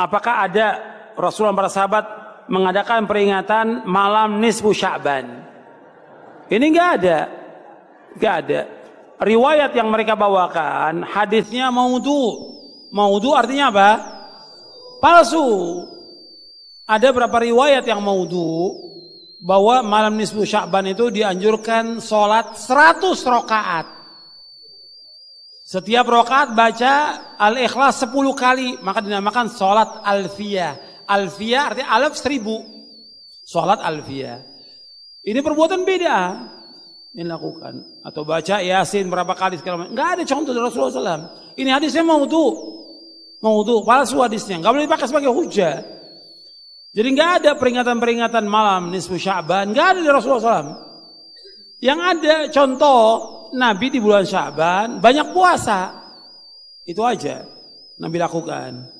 apakah ada Rasulullah para sahabat mengadakan peringatan malam nisfu Sya'ban? Ini enggak ada. Enggak ada. Riwayat yang mereka bawakan hadisnya maudhu. Maudhu artinya apa? Palsu. Ada berapa riwayat yang maudhu bahwa malam nisfu Sya'ban itu dianjurkan salat 100 rakaat. Setiap rokat baca Al-Ikhlas sepuluh kali, maka dinamakan sholat al Alfiyah artinya alaf seribu. Sholat alfiyah. Ini perbuatan beda ini lakukan atau baca yasin berapa kali segala macam. Enggak ada contoh dari Rasulullah SAW. Ini hadisnya mau tuh, mau tuh palsu hadisnya. Enggak boleh dipakai sebagai hujah. Jadi enggak ada peringatan-peringatan malam nisfu Sya'ban, enggak ada dari Rasulullah SAW. Yang ada contoh Nabi di bulan Syaban banyak puasa. Itu aja Nabi lakukan.